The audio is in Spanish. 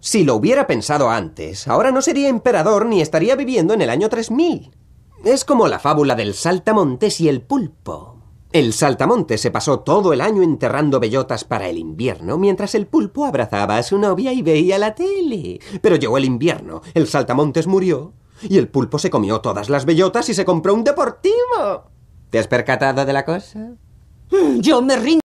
Si lo hubiera pensado antes, ahora no sería emperador ni estaría viviendo en el año 3000. Es como la fábula del saltamontes y el pulpo. El saltamontes se pasó todo el año enterrando bellotas para el invierno, mientras el pulpo abrazaba a su novia y veía la tele. Pero llegó el invierno, el saltamontes murió, y el pulpo se comió todas las bellotas y se compró un deportivo. ¿Te has percatado de la cosa? Yo me rindo.